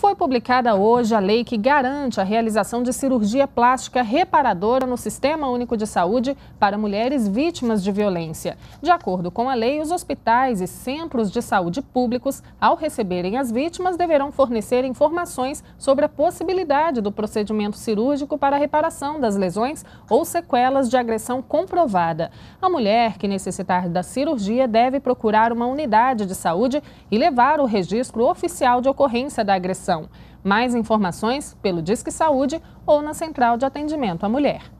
Foi publicada hoje a lei que garante a realização de cirurgia plástica reparadora no Sistema Único de Saúde para mulheres vítimas de violência. De acordo com a lei, os hospitais e centros de saúde públicos, ao receberem as vítimas, deverão fornecer informações sobre a possibilidade do procedimento cirúrgico para a reparação das lesões ou sequelas de agressão comprovada. A mulher que necessitar da cirurgia deve procurar uma unidade de saúde e levar o registro oficial de ocorrência da agressão mais informações pelo Disque Saúde ou na Central de Atendimento à Mulher.